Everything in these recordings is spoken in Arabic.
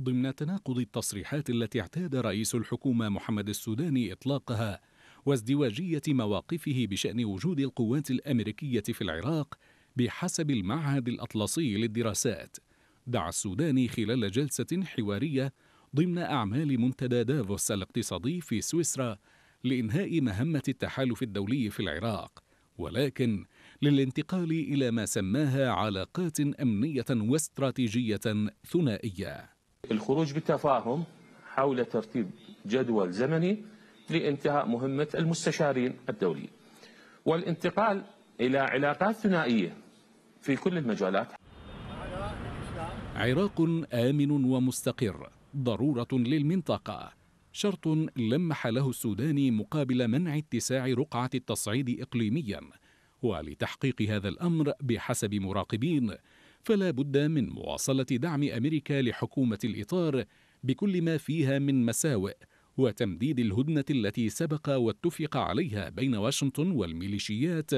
ضمن تناقض التصريحات التي اعتاد رئيس الحكومة محمد السوداني إطلاقها وازدواجية مواقفه بشأن وجود القوات الأمريكية في العراق بحسب المعهد الأطلسي للدراسات دعا السوداني خلال جلسة حوارية ضمن أعمال منتدى دافوس الاقتصادي في سويسرا لإنهاء مهمة التحالف الدولي في العراق ولكن للانتقال إلى ما سماها علاقات أمنية واستراتيجية ثنائية الخروج بتفاهم حول ترتيب جدول زمني لانتهاء مهمة المستشارين الدوليين والانتقال إلى علاقات ثنائية في كل المجالات عراق آمن ومستقر ضرورة للمنطقة شرط لمح له السودان مقابل منع اتساع رقعة التصعيد إقليمياً ولتحقيق هذا الأمر بحسب مراقبين فلا بد من مواصلة دعم أمريكا لحكومة الإطار بكل ما فيها من مساوئ وتمديد الهدنة التي سبق واتفق عليها بين واشنطن والميليشيات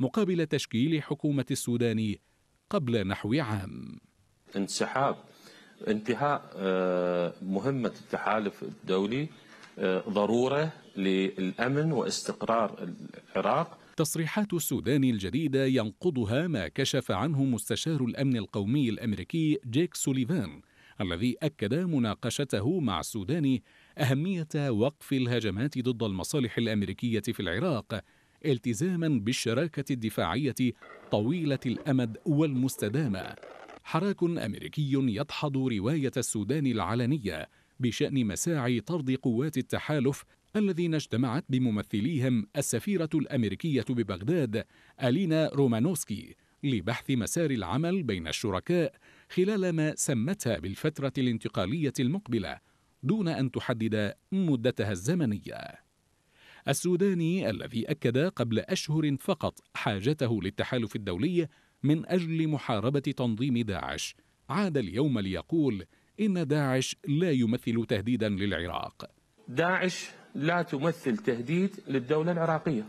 مقابل تشكيل حكومة السودان قبل نحو عام انسحاب انتهاء آه، مهمة التحالف الدولي آه، ضرورة للأمن واستقرار العراق تصريحات السودان الجديدة ينقضها ما كشف عنه مستشار الأمن القومي الأمريكي جيك سوليفان الذي أكد مناقشته مع السودان أهمية وقف الهجمات ضد المصالح الأمريكية في العراق التزاما بالشراكة الدفاعية طويلة الأمد والمستدامة حراك أمريكي يدحض رواية السودان العلنية بشأن مساعي طرد قوات التحالف الذين اجتمعت بممثليهم السفيرة الأمريكية ببغداد ألينا رومانوسكي لبحث مسار العمل بين الشركاء خلال ما سمتها بالفترة الانتقالية المقبلة دون أن تحدد مدتها الزمنية. السوداني الذي أكد قبل أشهر فقط حاجته للتحالف الدولي من أجل محاربة تنظيم داعش عاد اليوم ليقول إن داعش لا يمثل تهديدا للعراق. داعش لا تمثل تهديد للدولة العراقية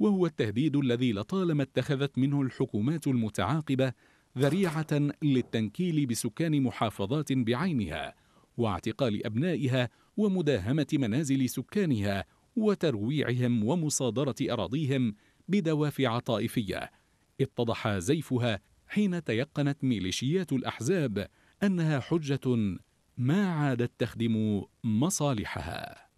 وهو التهديد الذي لطالما اتخذت منه الحكومات المتعاقبة ذريعة للتنكيل بسكان محافظات بعينها واعتقال أبنائها ومداهمة منازل سكانها وترويعهم ومصادرة أراضيهم بدوافع طائفية اتضح زيفها حين تيقنت ميليشيات الأحزاب أنها حجة ما عادت تخدم مصالحها